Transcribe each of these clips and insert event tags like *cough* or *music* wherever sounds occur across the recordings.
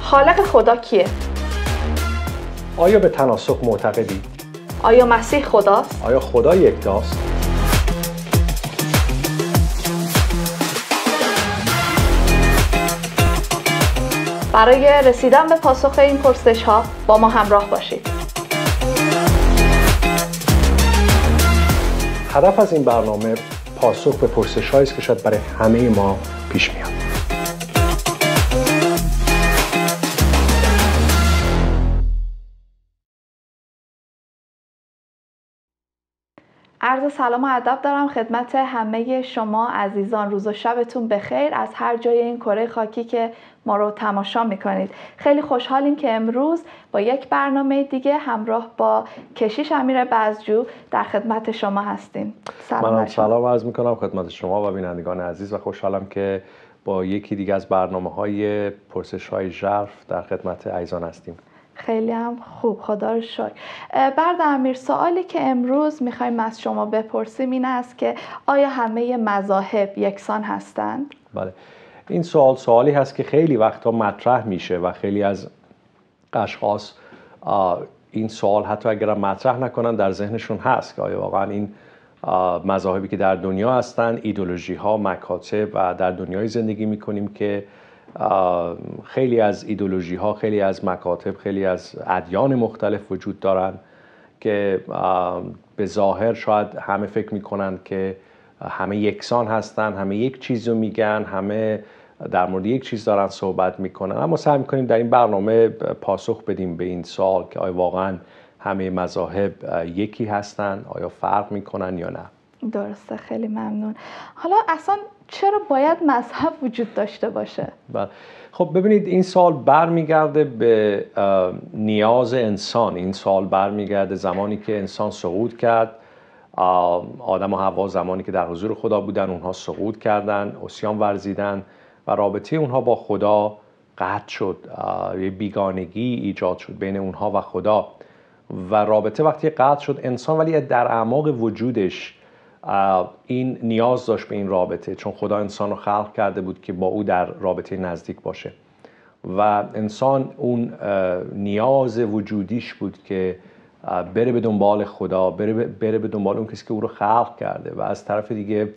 خالق خدا کیه؟ آیا به تناسخ معتقدی؟ آیا مسیح خداست؟ آیا خدا یکتاست؟ برای رسیدن به پاسخ این پرسش ها با ما همراه باشید. هدف از این برنامه پاسخ به پرسش است که شاید برای همه ما پیش میاد عرض سلام و ادب دارم خدمت همه شما عزیزان روز و شبتون بخیر از هر جای این کره خاکی که ما رو تماشا میکنید خیلی خوشحالیم که امروز با یک برنامه دیگه همراه با کشیش امیر بزجو در خدمت شما هستیم سلام منم سلام عرض میکنم خدمت شما و بینندگان عزیز و خوشحالم که با یکی دیگه از برنامه های پرسش های جرف در خدمت عیزان هستیم خیلی هم خوب خدا رو شکر برد امیر سوالی که امروز میخوایم از شما بپرسیم این است که آیا همه مذاهب یکسان هستند؟ بله این سوال سوالی هست که خیلی وقتا مطرح میشه و خیلی از اشخاص این سوال حتی اگر مطرح نکنن در ذهنشون هست که آیا واقعا این مذاهبی که در دنیا هستن ایدولوژی ها مکاتب و در دنیای زندگی میکنیم که خیلی از ایدولوژی ها خیلی از مکاتب خیلی از ادیان مختلف وجود دارن که به ظاهر شاید همه فکر میکنند که همه یکسان هستن همه یک چیز رو میگن همه در مورد یک چیز دارن صحبت میکنن اما سعی میکنیم در این برنامه پاسخ بدیم به این سال که آیا واقعا همه مذاهب یکی هستن آیا فرق میکنن یا نه درسته خیلی ممنون حالا اصلا چرا باید مذهب وجود داشته باشه بله خب ببینید این سال برمیگرده به نیاز انسان این سال برمیگرده زمانی که انسان سقوط کرد آدم و هوا زمانی که در حضور خدا بودن اونها سقوط کردن اسیان ورزیدن و رابطه اونها با خدا قطع شد یه بیگانگی ایجاد شد بین اونها و خدا و رابطه وقتی قطع شد انسان ولی در اعماق وجودش این نیاز داشت به این رابطه چون خدا انسان رو خلق کرده بود که با او در رابطه نزدیک باشه و انسان اون نیاز وجودیش بود که بره به دنبال خدا بره, به دنبال اون کسی که او رو خلق کرده و از طرف دیگه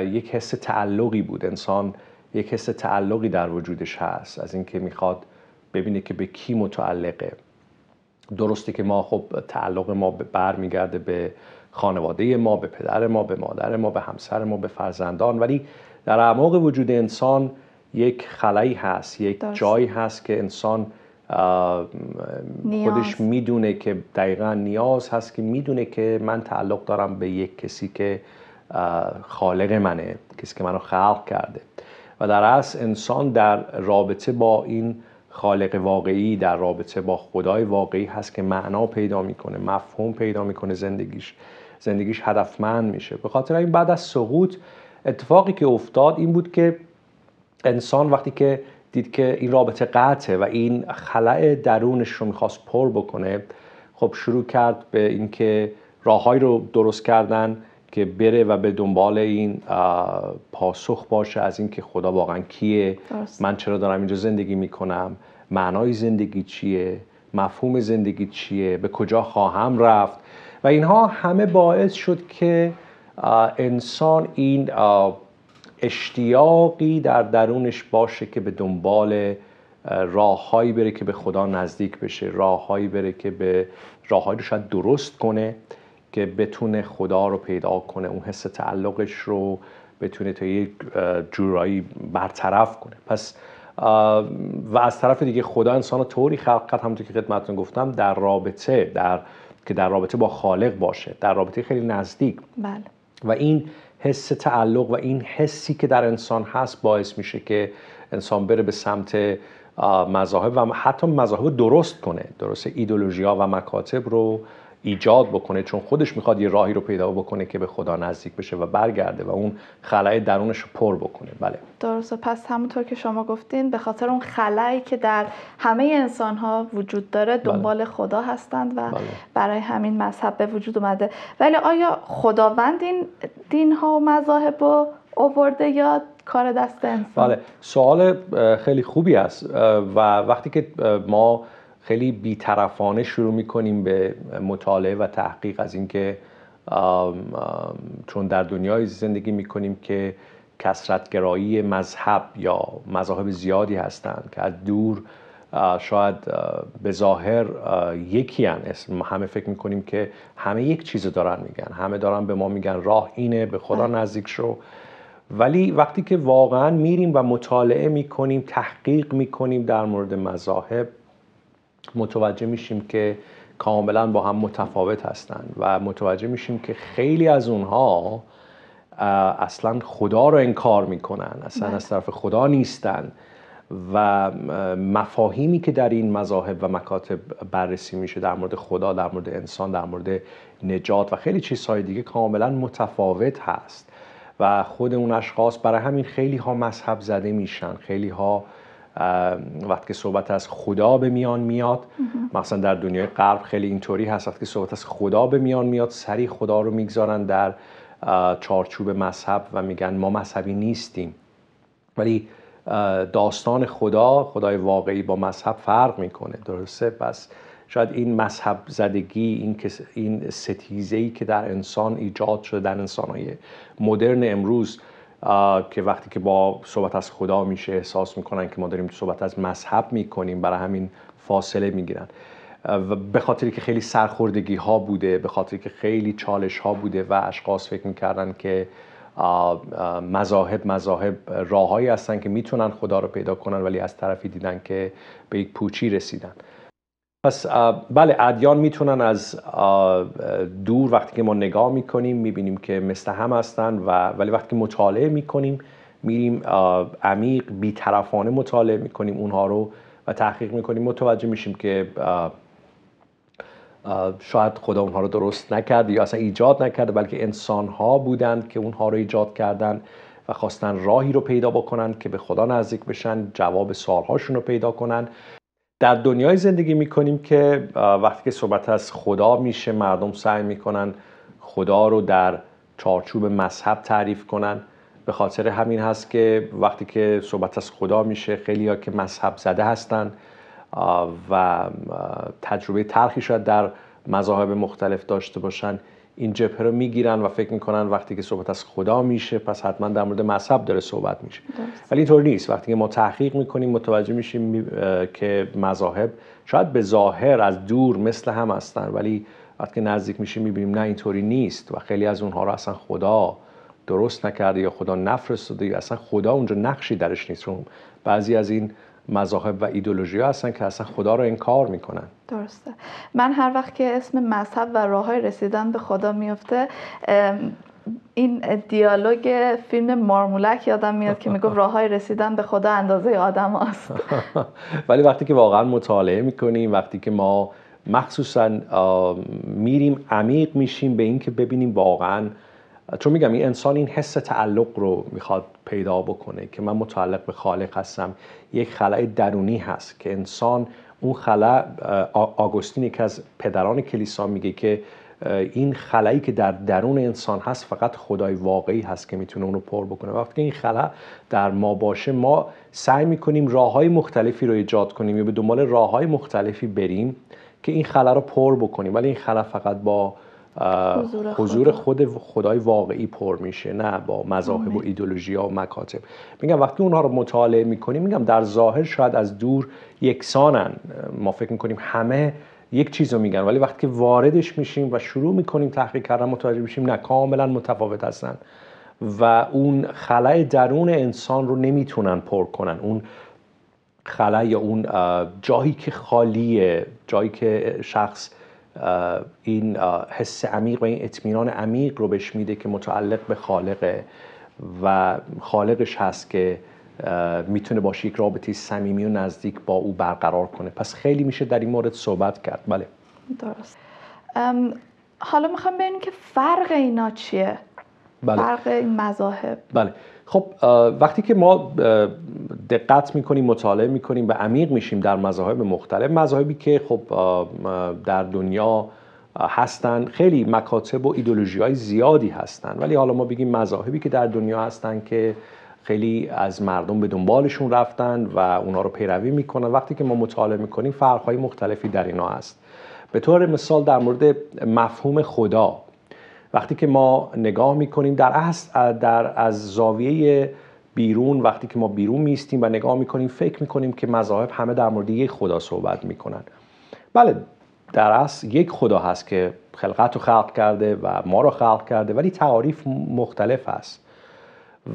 یک حس تعلقی بود انسان یک حس تعلقی در وجودش هست از اینکه میخواد ببینه که به کی متعلقه درسته که ما خب تعلق ما برمیگرده به خانواده ما به پدر ما به مادر ما به همسر ما به فرزندان ولی در اعماق وجود انسان یک خلایی هست یک جایی هست که انسان خودش میدونه که دقیقا نیاز هست که میدونه که من تعلق دارم به یک کسی که خالق منه کسی که منو خلق کرده و در اصل انسان در رابطه با این خالق واقعی در رابطه با خدای واقعی هست که معنا پیدا میکنه مفهوم پیدا میکنه زندگیش زندگیش هدفمند میشه به خاطر این بعد از سقوط اتفاقی که افتاد این بود که انسان وقتی که دید که این رابطه قطعه و این خلع درونش رو میخواست پر بکنه خب شروع کرد به اینکه راههایی رو درست کردن که بره و به دنبال این پاسخ باشه از اینکه خدا واقعا کیه من چرا دارم اینجا زندگی میکنم معنای زندگی چیه مفهوم زندگی چیه به کجا خواهم رفت و اینها همه باعث شد که انسان این اشتیاقی در درونش باشه که به دنبال راههایی بره که به خدا نزدیک بشه راههایی بره که به راههایی رو شاید درست کنه که بتونه خدا رو پیدا کنه اون حس تعلقش رو بتونه تا یک جورایی برطرف کنه پس و از طرف دیگه خدا انسان رو طوری خلق کرد همونطور که خدمتتون گفتم در رابطه در که در رابطه با خالق باشه در رابطه خیلی نزدیک بله. و این حس تعلق و این حسی که در انسان هست باعث میشه که انسان بره به سمت مذاهب و حتی مذاهب درست کنه درست ایدولوژی ها و مکاتب رو ایجاد بکنه چون خودش میخواد یه راهی رو پیدا بکنه که به خدا نزدیک بشه و برگرده و اون خلای درونش رو پر بکنه بله درست پس همونطور که شما گفتین به خاطر اون خلایی که در همه انسان ها وجود داره بله. دنبال خدا هستند و بله. برای همین مذهب به وجود اومده ولی آیا خداوند این دین ها و مذاهب رو آورده یا کار دست انسان بله سوال خیلی خوبی است و وقتی که ما خیلی بیطرفانه شروع میکنیم به مطالعه و تحقیق از اینکه چون در دنیای زندگی میکنیم که کسرتگرایی مذهب یا مذاهب زیادی هستند که از دور شاید به ظاهر یکی هن. همه فکر میکنیم که همه یک چیز دارن میگن همه دارن به ما میگن راه اینه به خدا نزدیک شو ولی وقتی که واقعا میریم و مطالعه میکنیم تحقیق میکنیم در مورد مذاهب متوجه میشیم که کاملا با هم متفاوت هستند و متوجه میشیم که خیلی از اونها اصلا خدا رو انکار میکنن اصلا بله. از طرف خدا نیستن و مفاهیمی که در این مذاهب و مکاتب بررسی میشه در مورد خدا در مورد انسان در مورد نجات و خیلی چیزهای دیگه کاملا متفاوت هست و خود اون اشخاص برای همین خیلی ها مذهب زده میشن خیلی ها وقتی که صحبت از خدا به میان میاد مثلا در دنیای غرب خیلی اینطوری هست وقتی که صحبت از خدا به میان میاد سری خدا رو میگذارن در چارچوب مذهب و میگن ما مذهبی نیستیم ولی داستان خدا خدای واقعی با مذهب فرق میکنه درسته پس شاید این مذهب زدگی این این ستیزه ای که در انسان ایجاد شده در انسان های مدرن امروز که وقتی که با صحبت از خدا میشه احساس میکنن که ما داریم صحبت از مذهب میکنیم برای همین فاصله میگیرن و به خاطری که خیلی سرخوردگی ها بوده به خاطری که خیلی چالش ها بوده و اشخاص فکر میکردن که مذاهب مذاهب راههایی هستن که میتونن خدا رو پیدا کنن ولی از طرفی دیدن که به یک پوچی رسیدن پس بله ادیان میتونن از دور وقتی که ما نگاه میکنیم میبینیم که مثل هم هستن و ولی وقتی مطالعه میکنیم میریم عمیق بیطرفانه مطالعه میکنیم اونها رو و تحقیق میکنیم متوجه میشیم که شاید خدا اونها رو درست نکرد یا اصلا ایجاد نکرده بلکه انسان ها بودند که اونها رو ایجاد کردن و خواستن راهی رو پیدا بکنن که به خدا نزدیک بشن جواب هاشون رو پیدا کنن در دنیای زندگی میکنیم که وقتی که صحبت از خدا میشه مردم سعی میکنن خدا رو در چارچوب مذهب تعریف کنن به خاطر همین هست که وقتی که صحبت از خدا میشه خیلی ها که مذهب زده هستن و تجربه ترخی شاید در مذاهب مختلف داشته باشن این جبهه رو میگیرن و فکر میکنن وقتی که صحبت از خدا میشه پس حتما در مورد مذهب داره صحبت میشه ولی اینطور نیست وقتی که ما تحقیق میکنیم متوجه میشیم که مذاهب شاید به ظاهر از دور مثل هم هستن ولی وقتی نزدیک میشیم میبینیم نه اینطوری نیست و خیلی از اونها رو اصلا خدا درست نکرده یا خدا نفرستاده یا اصلا خدا اونجا نقشی درش نیست بعضی از این مذاهب و ایدولوژی ها هستن که اصلا خدا رو انکار میکنن درسته من هر وقت که اسم مذهب و راه های رسیدن به خدا میفته این دیالوگ فیلم مارمولک یادم میاد که میگفت راه های رسیدن به خدا اندازه آدم هست *laughs* ولی وقتی که واقعا مطالعه میکنیم وقتی که ما مخصوصا میریم عمیق میشیم به اینکه ببینیم واقعا چون میگم این انسان این حس تعلق رو میخواد پیدا بکنه که من متعلق به خالق هستم یک خلای درونی هست که انسان اون خلا آگوستین یکی از پدران کلیسا میگه که این خلایی که در درون انسان هست فقط خدای واقعی هست که میتونه اونو پر بکنه وقتی این خلا در ما باشه ما سعی میکنیم راه های مختلفی رو ایجاد کنیم یا به دنبال راه های مختلفی بریم که این خلا رو پر بکنیم ولی این خلا فقط با حضور خود خدای واقعی پر میشه نه با مذاهب و ایدولوژی ها و مکاتب میگم وقتی اونها رو مطالعه میکنیم میگم در ظاهر شاید از دور یکسانن ما فکر میکنیم همه یک چیز رو میگن ولی وقتی که واردش میشیم و شروع میکنیم تحقیق کردن متوجه میشیم نه کاملا متفاوت هستن و اون خلع درون انسان رو نمیتونن پر کنن اون خلع یا اون جایی که خالیه جایی که شخص این حس عمیق و این اطمینان عمیق رو بهش میده که متعلق به خالقه و خالقش هست که میتونه باش یک رابطه صمیمی و نزدیک با او برقرار کنه پس خیلی میشه در این مورد صحبت کرد بله درست حالا میخوام ببینیم که فرق اینا چیه بله. فرق این مذاهب بله خب وقتی که ما دقت میکنیم مطالعه میکنیم و عمیق میشیم در مذاهب مختلف مذاهبی که خب در دنیا هستن خیلی مکاتب و ایدولوژی های زیادی هستن ولی حالا ما بگیم مذاهبی که در دنیا هستن که خیلی از مردم به دنبالشون رفتن و اونا رو پیروی میکنن وقتی که ما مطالعه میکنیم فرقهای مختلفی در اینا هست به طور مثال در مورد مفهوم خدا وقتی که ما نگاه میکنیم در اصل در از زاویه بیرون وقتی که ما بیرون میستیم و نگاه میکنیم فکر میکنیم که مذاهب همه در مورد یک خدا صحبت میکنن بله در اصل یک خدا هست که خلقت رو خلق کرده و ما رو خلق کرده ولی تعاریف مختلف است.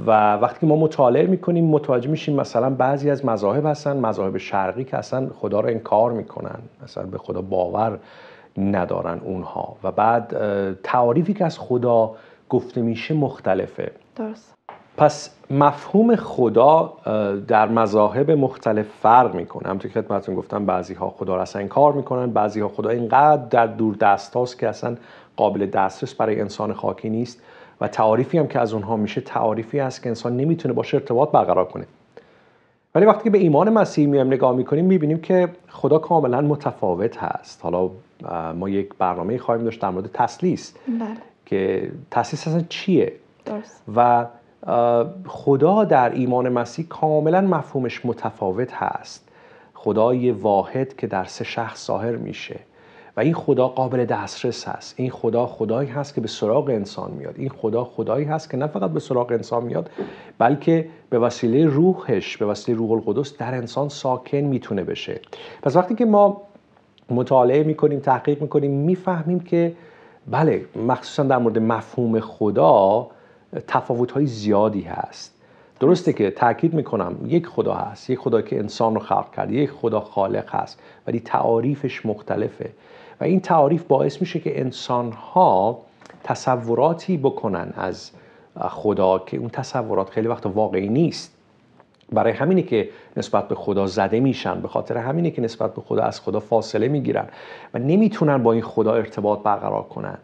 و وقتی که ما مطالعه میکنیم متوجه میشیم مثلا بعضی از مذاهب هستن مذاهب شرقی که اصلا خدا رو انکار میکنن مثلا به خدا باور ندارن اونها و بعد تعاریفی که از خدا گفته میشه مختلفه درست پس مفهوم خدا در مذاهب مختلف فرق میکنه همطور که خدمتتون گفتم بعضی ها خدا را اصلا انکار میکنن بعضی ها خدا اینقدر در دور دست هاست که اصلا قابل دسترس برای انسان خاکی نیست و تعاریفی هم که از اونها میشه تعاریفی هست که انسان نمیتونه باش ارتباط برقرار کنه ولی وقتی که به ایمان مسیح میام نگاه میکنیم میبینیم که خدا کاملا متفاوت هست حالا ما یک برنامه خواهیم داشت در مورد تسلیس بله. که تسلیس اصلا چیه درست. و خدا در ایمان مسیح کاملا مفهومش متفاوت هست خدای واحد که در سه شخص ظاهر میشه و این خدا قابل دسترس هست این خدا خدایی هست که به سراغ انسان میاد این خدا خدایی هست که نه فقط به سراغ انسان میاد بلکه به وسیله روحش به وسیله روح القدس در انسان ساکن میتونه بشه پس وقتی که ما مطالعه میکنیم تحقیق میکنیم میفهمیم که بله مخصوصا در مورد مفهوم خدا تفاوت های زیادی هست درسته که تاکید میکنم یک خدا هست یک خدا که انسان رو خلق کرد یک خدا خالق هست ولی تعاریفش مختلفه و این تعاریف باعث میشه که انسان ها تصوراتی بکنن از خدا که اون تصورات خیلی وقت واقعی نیست برای همینی که نسبت به خدا زده میشن به خاطر همینی که نسبت به خدا از خدا فاصله میگیرن و نمیتونن با این خدا ارتباط برقرار کنند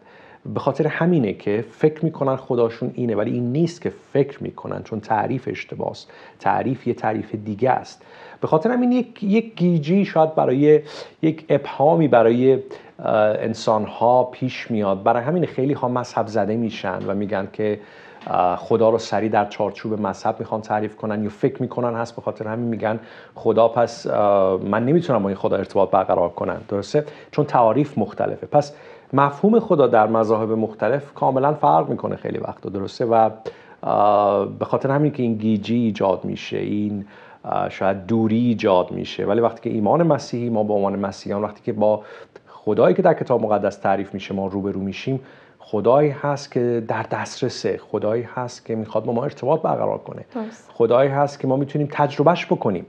به خاطر همینه که فکر میکنن خداشون اینه ولی این نیست که فکر میکنن چون تعریف اشتباس تعریف یه تعریف دیگه است به خاطر همین یک, یک گیجی شاید برای یک ابهامی برای انسانها پیش میاد برای همین خیلی ها مذهب زده میشن و میگن که خدا رو سریع در چارچوب مذهب میخوان تعریف کنن یا فکر میکنن هست به خاطر همین میگن خدا پس من نمیتونم با این خدا ارتباط برقرار کنن درسته چون تعاریف مختلفه پس مفهوم خدا در مذاهب مختلف کاملا فرق میکنه خیلی وقتا درسته و به خاطر همین که این گیجی ایجاد میشه این شاید دوری ایجاد میشه ولی وقتی که ایمان مسیحی ما به عنوان مسیحیان وقتی که با خدایی که در کتاب مقدس تعریف میشه ما روبرو میشیم خدایی هست که در دسترسه خدایی هست که میخواد با ما ارتباط برقرار کنه خدایی هست که ما میتونیم تجربهش بکنیم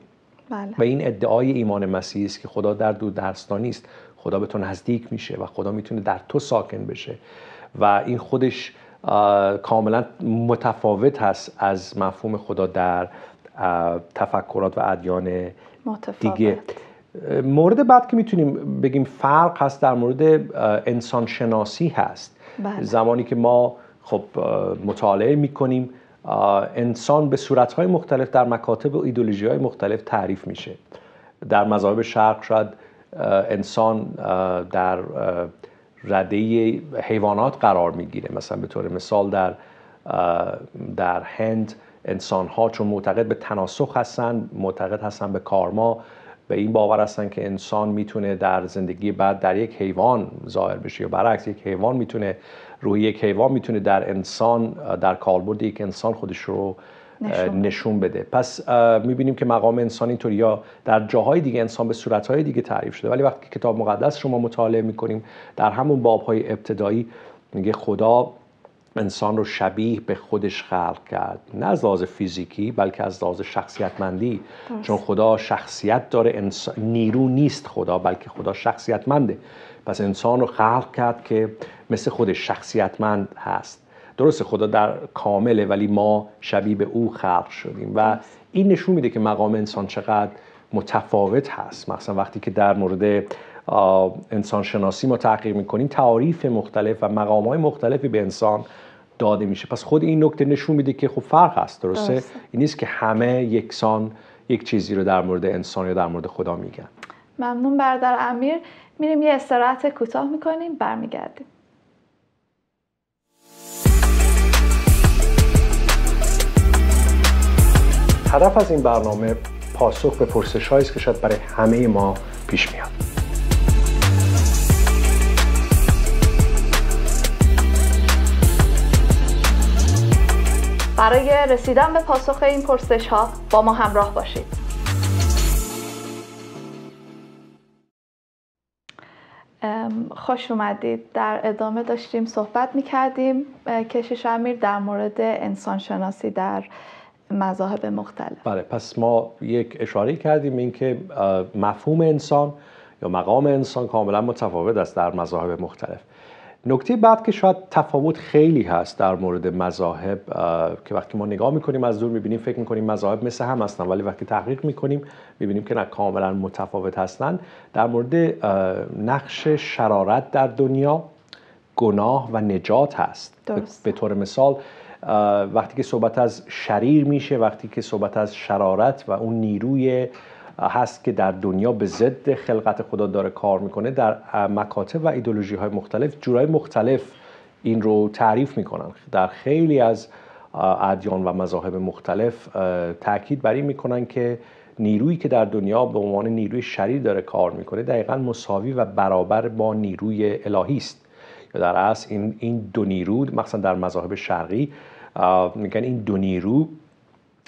بله. و این ادعای ایمان مسیحی است که خدا در دو درستانی است خدا به تو نزدیک میشه و خدا میتونه در تو ساکن بشه و این خودش کاملا متفاوت هست از مفهوم خدا در تفکرات و ادیان دیگه مورد بعد که میتونیم بگیم فرق هست در مورد انسان شناسی هست بله. زمانی که ما خب مطالعه میکنیم انسان به صورتهای مختلف در مکاتب و ایدولوژی های مختلف تعریف میشه در مذاهب شرق شاید انسان در رده حیوانات قرار میگیره مثلا به طور مثال در در هند انسان ها چون معتقد به تناسخ هستن معتقد هستن به کارما به این باور هستن که انسان میتونه در زندگی بعد در یک حیوان ظاهر بشه یا برعکس یک حیوان میتونه روی یک حیوان میتونه در انسان در کالبد یک انسان خودش رو نشون. بده پس میبینیم که مقام انسان اینطوری یا در جاهای دیگه انسان به صورتهای دیگه تعریف شده ولی وقتی کتاب مقدس شما مطالعه میکنیم در همون بابهای ابتدایی میگه خدا انسان رو شبیه به خودش خلق کرد نه از لحاظ فیزیکی بلکه از لحاظ شخصیتمندی چون خدا شخصیت داره نیرو نیست خدا بلکه خدا شخصیتمنده پس انسان رو خلق کرد که مثل خودش شخصیتمند هست درسته خدا در کامله ولی ما شبیه به او خلق شدیم و این نشون میده که مقام انسان چقدر متفاوت هست مثلا وقتی که در مورد انسان شناسی ما تحقیق میکنیم تعاریف مختلف و مقام های مختلفی به انسان داده میشه پس خود این نکته نشون میده که خب فرق هست درسته این نیست که همه یکسان یک چیزی رو در مورد انسان یا در مورد خدا میگن ممنون برادر امیر میریم یه استراحت کوتاه میکنیم برمیگردیم هدف از این برنامه پاسخ به پرسش است که شاید برای همه ما پیش میاد برای رسیدن به پاسخ این پرسش ها با ما همراه باشید خوش اومدید در ادامه داشتیم صحبت می کردیم کشیش امیر در مورد انسانشناسی در مذاهب مختلف بله پس ما یک اشاره کردیم اینکه مفهوم انسان یا مقام انسان کاملا متفاوت است در مذاهب مختلف نکته بعد که شاید تفاوت خیلی هست در مورد مذاهب که وقتی ما نگاه میکنیم از دور میبینیم فکر میکنیم مذاهب مثل هم هستن ولی وقتی تحقیق میکنیم میبینیم که نه کاملا متفاوت هستن در مورد نقش شرارت در دنیا گناه و نجات هست به طور مثال وقتی که صحبت از شریر میشه وقتی که صحبت از شرارت و اون نیروی هست که در دنیا به ضد خلقت خدا داره کار میکنه در مکاتب و ایدولوژی های مختلف جورای مختلف این رو تعریف میکنن در خیلی از ادیان و مذاهب مختلف تاکید بر این میکنن که نیرویی که در دنیا به عنوان نیروی شریر داره کار میکنه دقیقا مساوی و برابر با نیروی الهی است یا در اصل این دو نیرو مثلا در مذاهب شرقی میگن این دو نیرو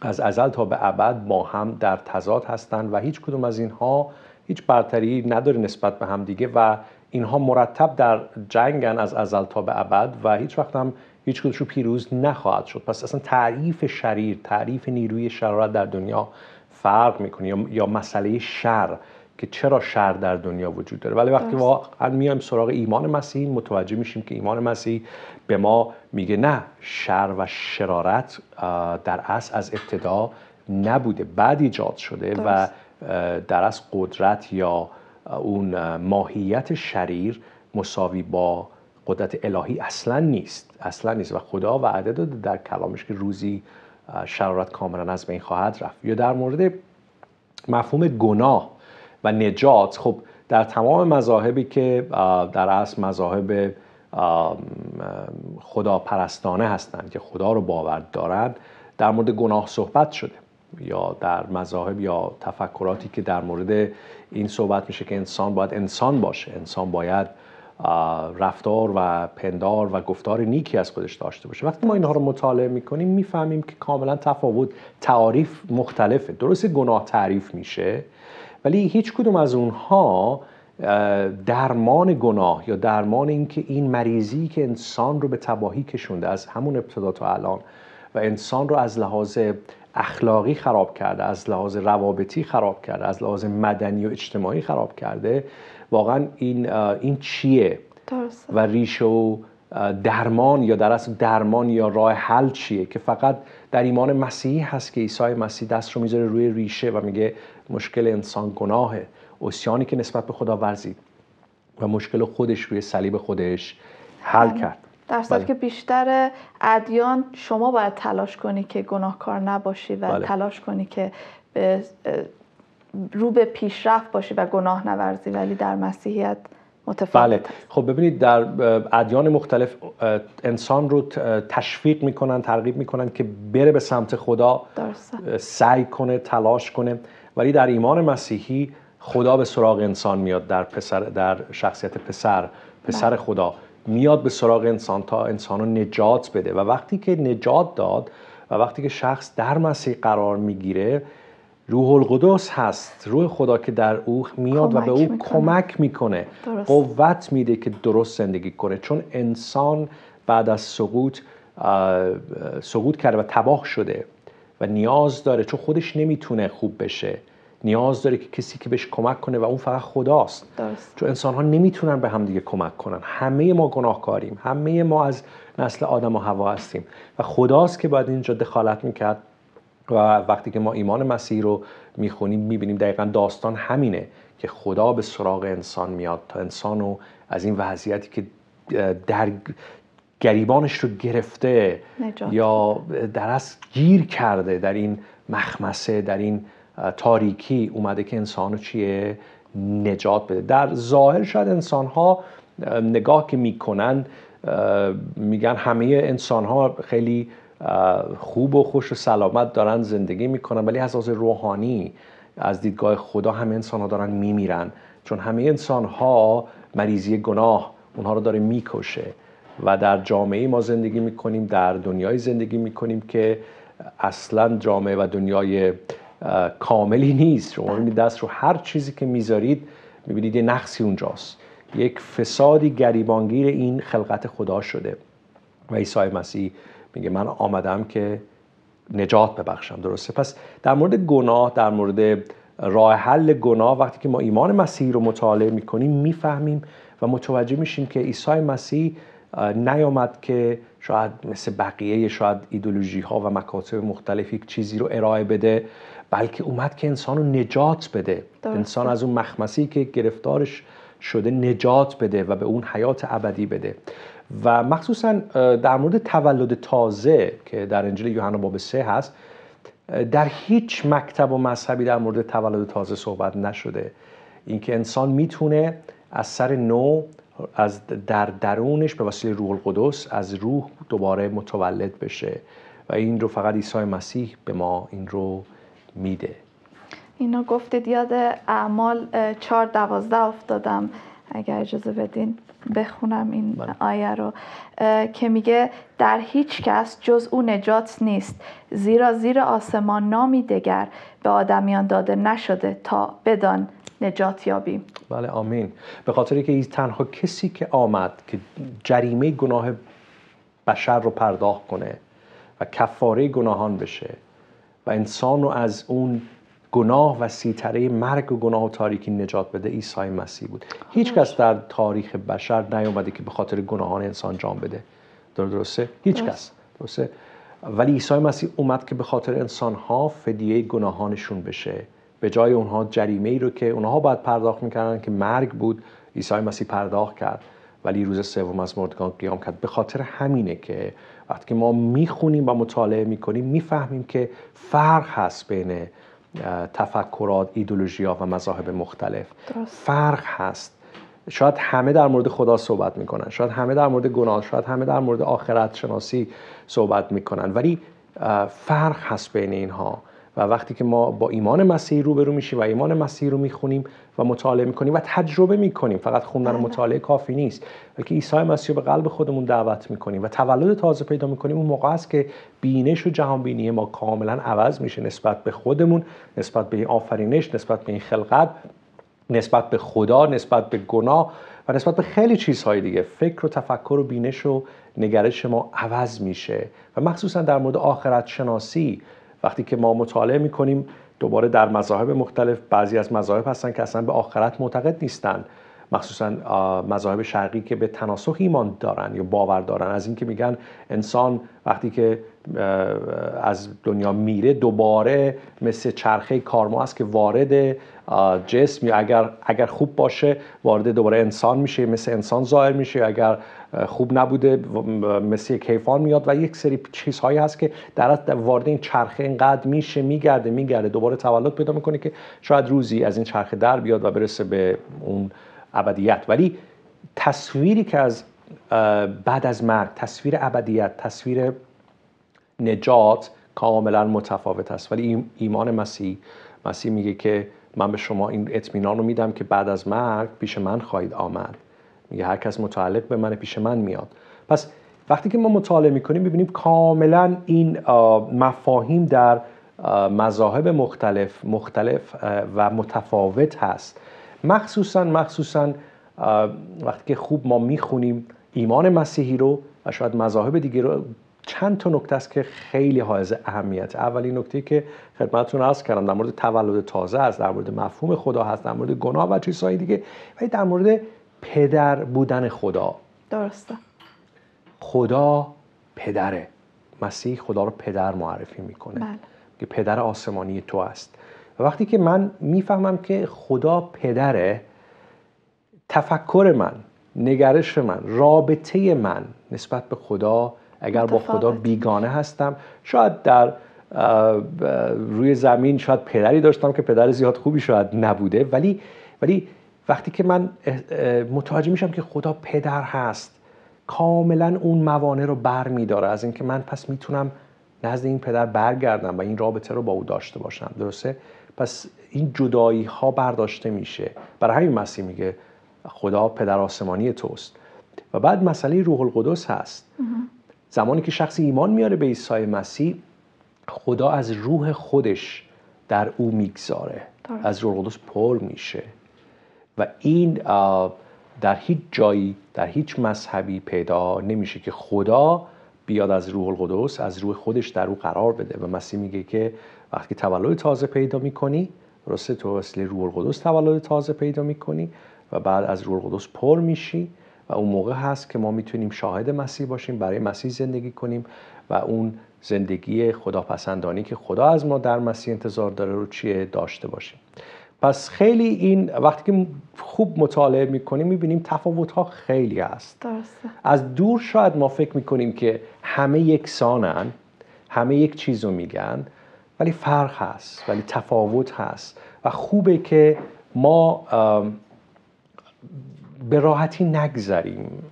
از ازل تا به ابد با هم در تضاد هستند و هیچ کدوم از اینها هیچ برتری نداره نسبت به هم دیگه و اینها مرتب در جنگن از ازل تا به ابد و هیچ وقت هم هیچ کدومشون پیروز نخواهد شد پس اصلا تعریف شریر تعریف نیروی شرارت در دنیا فرق میکنه یا, مسئله شر که چرا شر در دنیا وجود داره ولی وقتی واقعا میایم سراغ ایمان مسیح متوجه میشیم که ایمان مسیح به ما میگه نه شر و شرارت در اصل از ابتدا نبوده بعد ایجاد شده و در اصل قدرت یا اون ماهیت شریر مساوی با قدرت الهی اصلا نیست اصلا نیست و خدا وعده داده در کلامش که روزی شرارت کاملا از بین خواهد رفت یا در مورد مفهوم گناه و نجات خب در تمام مذاهبی که در اصل مذاهب خدا پرستانه هستند که خدا رو باور دارند در مورد گناه صحبت شده یا در مذاهب یا تفکراتی که در مورد این صحبت میشه که انسان باید انسان باشه انسان باید رفتار و پندار و گفتار نیکی از خودش داشته باشه وقتی ما اینها رو مطالعه میکنیم میفهمیم که کاملا تفاوت تعاریف مختلفه درست گناه تعریف میشه ولی هیچ کدوم از اونها درمان گناه یا درمان اینکه این مریضی که انسان رو به تباهی کشونده از همون ابتدا تا الان و انسان رو از لحاظ اخلاقی خراب کرده از لحاظ روابطی خراب کرده از لحاظ مدنی و اجتماعی خراب کرده واقعا این این چیه و ریشه و درمان یا در درمان یا راه حل چیه که فقط در ایمان مسیحی هست که عیسی مسیح دست رو میذاره روی ریشه و میگه مشکل انسان گناهه اسیانی که نسبت به خدا ورزید و مشکل خودش روی صلیب خودش حل کرد در صورت بله. که بیشتر ادیان شما باید تلاش کنی که گناهکار نباشی و بله. تلاش کنی که به رو به پیشرفت باشی و گناه نورزی ولی در مسیحیت متفاوت بله خب ببینید در ادیان مختلف انسان رو تشویق میکنن ترغیب میکنن که بره به سمت خدا سعی کنه تلاش کنه ولی در ایمان مسیحی خدا به سراغ انسان میاد در پسر در شخصیت پسر پسر بله. خدا میاد به سراغ انسان تا انسان رو نجات بده و وقتی که نجات داد و وقتی که شخص در مسیح قرار میگیره روح القدس هست روح خدا که در او میاد و به او کمک میکنه قوت میده که درست زندگی کنه چون انسان بعد از سقوط سقوط کرده و تباه شده و نیاز داره چون خودش نمیتونه خوب بشه نیاز داره که کسی که بهش کمک کنه و اون فقط خداست درست. چون انسان ها نمیتونن به دیگه کمک کنن همه ما گناهکاریم همه ما از نسل آدم و هوا هستیم و خداست که باید اینجا دخالت میکرد و وقتی که ما ایمان مسیح رو میخونیم میبینیم دقیقا داستان همینه که خدا به سراغ انسان میاد تا انسان رو از این وضعیتی که در گریبانش رو گرفته یا درست گیر کرده در این مخمسه در این تاریکی اومده که انسانو چیه نجات بده در ظاهر شاید انسان ها نگاه که میکنن میگن همه انسان ها خیلی خوب و خوش و سلامت دارن زندگی میکنن ولی از روحانی از دیدگاه خدا همه انسان ها دارن میمیرن چون همه انسان ها مریضی گناه اونها رو داره میکشه و در جامعه ما زندگی میکنیم در دنیای زندگی میکنیم که اصلا جامعه و دنیای کاملی نیست شما میبینید دست رو هر چیزی که میذارید میبینید یه نقصی اونجاست یک فسادی گریبانگیر این خلقت خدا شده و عیسی مسیح میگه من آمدم که نجات ببخشم درسته پس در مورد گناه در مورد راه حل گناه وقتی که ما ایمان مسیح رو مطالعه میکنیم میفهمیم و متوجه میشیم که عیسی مسیح نیامد که شاید مثل بقیه شاید ایدولوژی ها و مکاتب مختلف یک چیزی رو ارائه بده بلکه اومد که انسان رو نجات بده انسان از اون مخمسی که گرفتارش شده نجات بده و به اون حیات ابدی بده و مخصوصا در مورد تولد تازه که در انجیل یوحنا باب سه هست در هیچ مکتب و مذهبی در مورد تولد تازه صحبت نشده اینکه انسان میتونه از سر نو از در درونش به وسیله روح القدس از روح دوباره متولد بشه و این رو فقط عیسی مسیح به ما این رو میده اینو گفتید یاد اعمال چار دوازده افتادم اگر اجازه بدین بخونم این بله. آیه رو که میگه در هیچ کس جز او نجات نیست زیرا زیر آسمان نامی دگر به آدمیان داده نشده تا بدان نجات یابیم بله آمین به خاطر که تنها کسی که آمد که جریمه گناه بشر رو پرداخت کنه و کفاره گناهان بشه انسان رو از اون گناه و سیطره مرگ و گناه و تاریکی نجات بده عیسی مسیح بود هیچ کس در تاریخ بشر نیومده که به خاطر گناهان انسان جان بده در درسته هیچکس. درسته ولی عیسی مسیح اومد که به خاطر انسان ها فدیه گناهانشون بشه به جای اونها جریمه ای رو که اونها باید پرداخت میکردن که مرگ بود عیسی مسیح پرداخت کرد ولی روز سوم از مردگان قیام کرد به خاطر همینه که وقتی ما میخونیم و مطالعه میکنیم میفهمیم که فرق هست بین تفکرات ایدولوژی ها و مذاهب مختلف فرق هست شاید همه در مورد خدا صحبت میکنن شاید همه در مورد گناه شاید همه در مورد آخرت شناسی صحبت میکنن ولی فرق هست بین اینها و وقتی که ما با ایمان مسیح روبرو میشیم و ایمان مسیح رو میخونیم و مطالعه میکنیم و تجربه میکنیم فقط خوندن و بله. مطالعه کافی نیست بلکه عیسی مسیح رو به قلب خودمون دعوت میکنیم و تولد تازه پیدا میکنیم اون موقع است که بینش و جهان بینی ما کاملا عوض میشه نسبت به خودمون نسبت به این آفرینش نسبت به این خلقت نسبت به خدا نسبت به گناه و نسبت به خیلی چیزهای دیگه فکر و تفکر و بینش و نگرش ما عوض میشه و مخصوصا در مورد آخرت شناسی وقتی که ما مطالعه میکنیم دوباره در مذاهب مختلف بعضی از مذاهب هستن که اصلا به آخرت معتقد نیستن مخصوصا مذاهب شرقی که به تناسخ ایمان دارن یا باور دارن از اینکه میگن انسان وقتی که از دنیا میره دوباره مثل چرخه کارما است که وارد جسم یا اگر اگر خوب باشه وارد دوباره انسان میشه مثل انسان ظاهر میشه اگر خوب نبوده مثل کیفان میاد و یک سری چیزهایی هست که در وارد این چرخه اینقدر میشه میگرده میگرده دوباره تولد پیدا میکنه که شاید روزی از این چرخه در بیاد و برسه به اون ابدیت ولی تصویری که از بعد از مرگ تصویر ابدیت تصویر نجات کاملا متفاوت است ولی ایمان مسیح مسیح میگه که من به شما این اطمینان رو میدم که بعد از مرگ پیش من خواهید آمد میگه هر کس متعلق به من پیش من میاد پس وقتی که ما مطالعه میکنیم میبینیم کاملا این مفاهیم در مذاهب مختلف مختلف و متفاوت هست مخصوصا مخصوصا وقتی که خوب ما میخونیم ایمان مسیحی رو و شاید مذاهب دیگه رو چند تا نکته است که خیلی حائز اهمیت اولین نکته که خدمتتون عرض کردم در مورد تولد تازه است در مورد مفهوم خدا هست در مورد گناه و چیزهای دیگه ولی در مورد پدر بودن خدا درسته خدا پدره مسیح خدا رو پدر معرفی میکنه بله. که پدر آسمانی تو است وقتی که من میفهمم که خدا پدره تفکر من نگرش من رابطه من نسبت به خدا اگر با خدا بیگانه هستم شاید در روی زمین شاید پدری داشتم که پدر زیاد خوبی شاید نبوده ولی ولی وقتی که من متوجه میشم که خدا پدر هست کاملا اون موانع رو بر میداره از اینکه من پس میتونم نزد این پدر برگردم و این رابطه رو با او داشته باشم درسته پس این جدایی ها برداشته میشه برای همین مسیح میگه خدا پدر آسمانی توست و بعد مسئله روح القدس هست زمانی که شخصی ایمان میاره به عیسی مسیح خدا از روح خودش در او میگذاره از روح القدس پر میشه و این در هیچ جایی در هیچ مذهبی پیدا نمیشه که خدا بیاد از روح القدس از روح خودش در او قرار بده و مسیح میگه که وقتی تولد تازه پیدا میکنی درسته تو وسیله روح القدس تولد تازه پیدا میکنی و بعد از روح القدس پر میشی و اون موقع هست که ما میتونیم شاهد مسیح باشیم برای مسیح زندگی کنیم و اون زندگی خداپسندانی که خدا از ما در مسیح انتظار داره رو چیه داشته باشیم پس خیلی این وقتی که خوب مطالعه میکنیم میبینیم تفاوت ها خیلی هست درسته. از دور شاید ما فکر میکنیم که همه یکسانن همه یک چیز رو میگن ولی فرق هست ولی تفاوت هست و خوبه که ما به راحتی نگذریم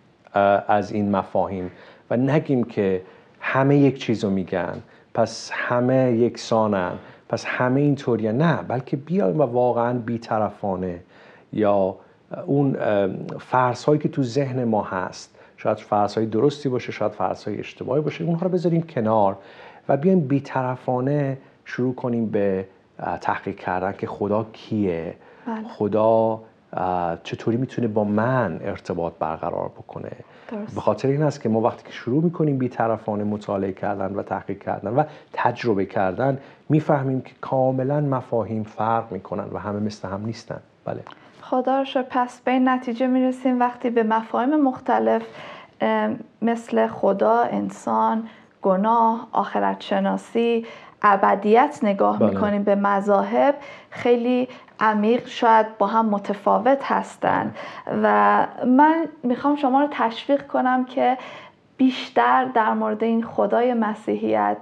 از این مفاهیم و نگیم که همه یک چیز رو میگن پس همه یکسانن پس همه اینطوری نه بلکه بیایم و واقعا بیطرفانه یا اون فرس هایی که تو ذهن ما هست شاید فرس های درستی باشه شاید فرس های اشتباهی باشه اونها رو بذاریم کنار و بیایم بیطرفانه شروع کنیم به تحقیق کردن که خدا کیه بله. خدا چطوری میتونه با من ارتباط برقرار بکنه به خاطر این است که ما وقتی که شروع میکنیم بیطرفانه مطالعه کردن و تحقیق کردن و تجربه کردن میفهمیم که کاملا مفاهیم فرق میکنن و همه مثل هم نیستن بله خدا رو پس به این نتیجه میرسیم وقتی به مفاهیم مختلف مثل خدا، انسان، گناه، آخرت شناسی ابدیت نگاه بله. میکنیم به مذاهب خیلی عمیق شاید با هم متفاوت هستند بله. و من میخوام شما رو تشویق کنم که بیشتر در مورد این خدای مسیحیت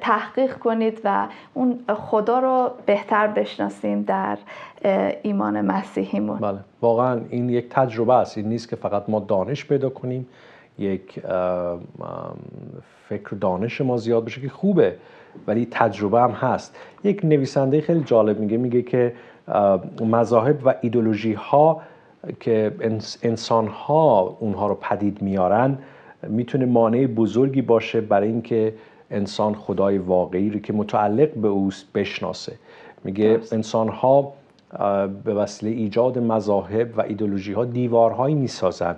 تحقیق کنید و اون خدا رو بهتر بشناسیم در ایمان مسیحیمون بله واقعا این یک تجربه است این نیست که فقط ما دانش پیدا کنیم یک فکر دانش ما زیاد بشه که خوبه ولی تجربه هم هست یک نویسنده خیلی جالب میگه میگه که مذاهب و ایدولوژی ها که انسان ها اونها رو پدید میارن میتونه مانع بزرگی باشه برای اینکه انسان خدای واقعی رو که متعلق به اوست بشناسه میگه انسان ها به وسیله ایجاد مذاهب و ایدولوژی ها دیوارهایی میسازن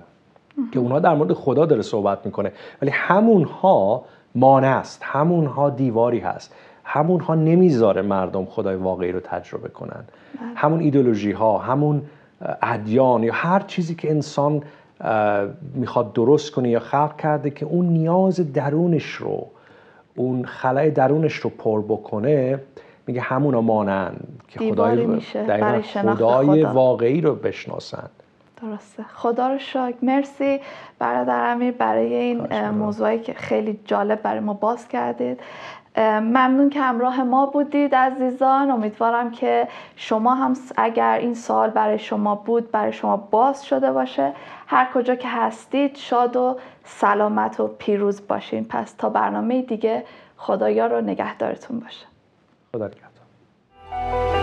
که اونها در مورد خدا داره صحبت میکنه ولی همونها مانع است همونها دیواری هست همونها نمیذاره مردم خدای واقعی رو تجربه کنن بله. همون ایدولوژی ها همون ادیان یا هر چیزی که انسان میخواد درست کنه یا خلق کرده که اون نیاز درونش رو اون خلای درونش رو پر بکنه میگه همونا مانند که خدای, خدای واقعی رو بشناسند درسته خدا رو شاک مرسی برادر امیر برای این موضوعی که خیلی جالب برای ما باز کردید ممنون که همراه ما بودید عزیزان امیدوارم که شما هم اگر این سال برای شما بود برای شما باز شده باشه هر کجا که هستید شاد و سلامت و پیروز باشین پس تا برنامه دیگه خدایا رو نگهدارتون باشه خدا نگهدار